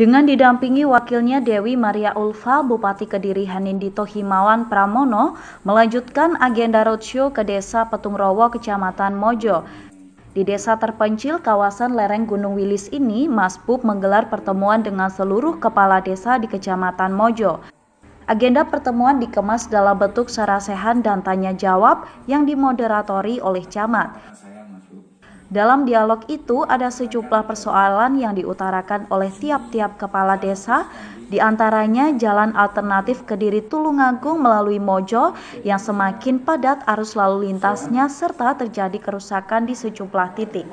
Dengan didampingi wakilnya Dewi Maria Ulfa, Bupati Kediri Hanindito Himawan Pramono melanjutkan agenda roadshow ke Desa Petungrowo, Kecamatan Mojo. Di desa terpencil kawasan lereng Gunung Wilis ini, Mas Pup menggelar pertemuan dengan seluruh kepala desa di Kecamatan Mojo. Agenda pertemuan dikemas dalam bentuk sarasehan dan tanya jawab yang dimoderatori oleh camat. Dalam dialog itu ada sejumlah persoalan yang diutarakan oleh tiap-tiap kepala desa, diantaranya jalan alternatif ke Kediri Tulungagung melalui Mojo yang semakin padat arus lalu lintasnya serta terjadi kerusakan di sejumlah titik.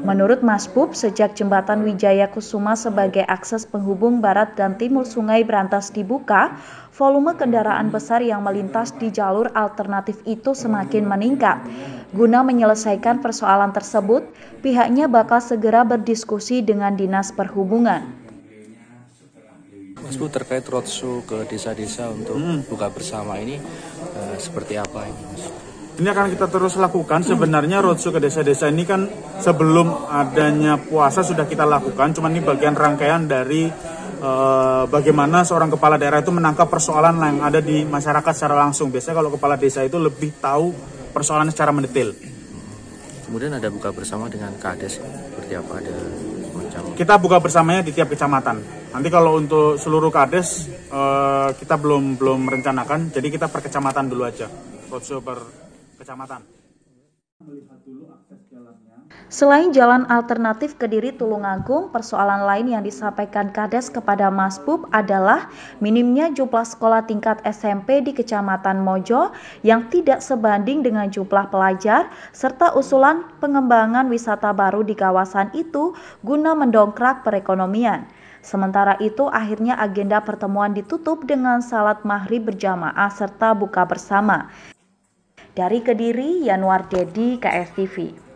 Menurut Mas Bub, sejak jembatan Wijaya Kusuma sebagai akses penghubung barat dan timur Sungai Berantas dibuka, volume kendaraan besar yang melintas di jalur alternatif itu semakin meningkat. Guna menyelesaikan persoalan tersebut, pihaknya bakal segera berdiskusi dengan Dinas Perhubungan. Mas terkait roadshow ke desa-desa untuk hmm. buka bersama ini eh, seperti apa ini ini akan kita terus lakukan. Sebenarnya roadshow ke desa-desa ini kan sebelum adanya puasa sudah kita lakukan, cuman ini bagian rangkaian dari uh, bagaimana seorang kepala daerah itu menangkap persoalan yang ada di masyarakat secara langsung. Biasanya kalau kepala desa itu lebih tahu persoalan secara mendetail. Kemudian ada buka bersama dengan kades seperti apa ada macam kita buka bersamanya di tiap kecamatan. Nanti kalau untuk seluruh kades eh, kita belum belum merencanakan, jadi kita per kecamatan dulu aja. Roadshow per kecamatan. Selain jalan alternatif Kediri Tulungagung, persoalan lain yang disampaikan Kades kepada Mas Bub adalah minimnya jumlah sekolah tingkat SMP di Kecamatan Mojo yang tidak sebanding dengan jumlah pelajar serta usulan pengembangan wisata baru di kawasan itu guna mendongkrak perekonomian. Sementara itu, akhirnya agenda pertemuan ditutup dengan salat maghrib berjamaah serta buka bersama. Dari Kediri, Yanuar Dedi, KSTV.